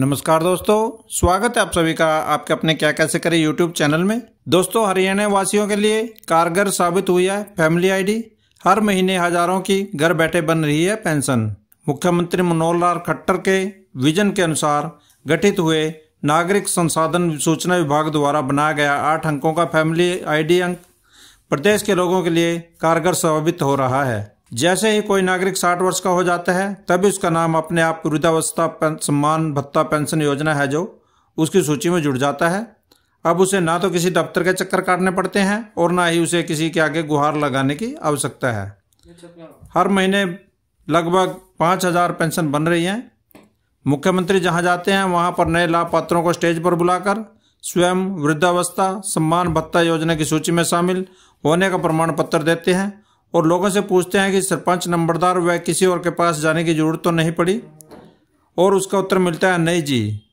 नमस्कार दोस्तों स्वागत है आप सभी का आपके अपने क्या कैसे करें यूट्यूब चैनल में दोस्तों हरियाणा वासियों के लिए कारगर साबित हुई है फैमिली आईडी हर महीने हजारों की घर बैठे बन रही है पेंशन मुख्यमंत्री मनोहर लाल खट्टर के विजन के अनुसार गठित हुए नागरिक संसाधन सूचना विभाग द्वारा बनाया गया आठ अंकों का फैमिली आई अंक प्रदेश के लोगों के लिए कारगर साबित हो रहा है जैसे ही कोई नागरिक साठ वर्ष का हो जाता है तभी उसका नाम अपने आप वृद्धावस्था सम्मान भत्ता पेंशन योजना है जो उसकी सूची में जुड़ जाता है अब उसे ना तो किसी दफ्तर के चक्कर काटने पड़ते हैं और ना ही उसे किसी के आगे गुहार लगाने की आवश्यकता है हर महीने लगभग पाँच हज़ार पेंशन बन रही हैं मुख्यमंत्री जहां जाते हैं वहां पर नए लाभ पात्रों को स्टेज पर बुलाकर स्वयं वृद्धावस्था सम्मान भत्ता योजना की सूची में शामिल होने का प्रमाण पत्र देते हैं और लोगों से पूछते हैं कि सरपंच नंबरदार व किसी और के पास जाने की ज़रूरत तो नहीं पड़ी और उसका उत्तर मिलता है नहीं जी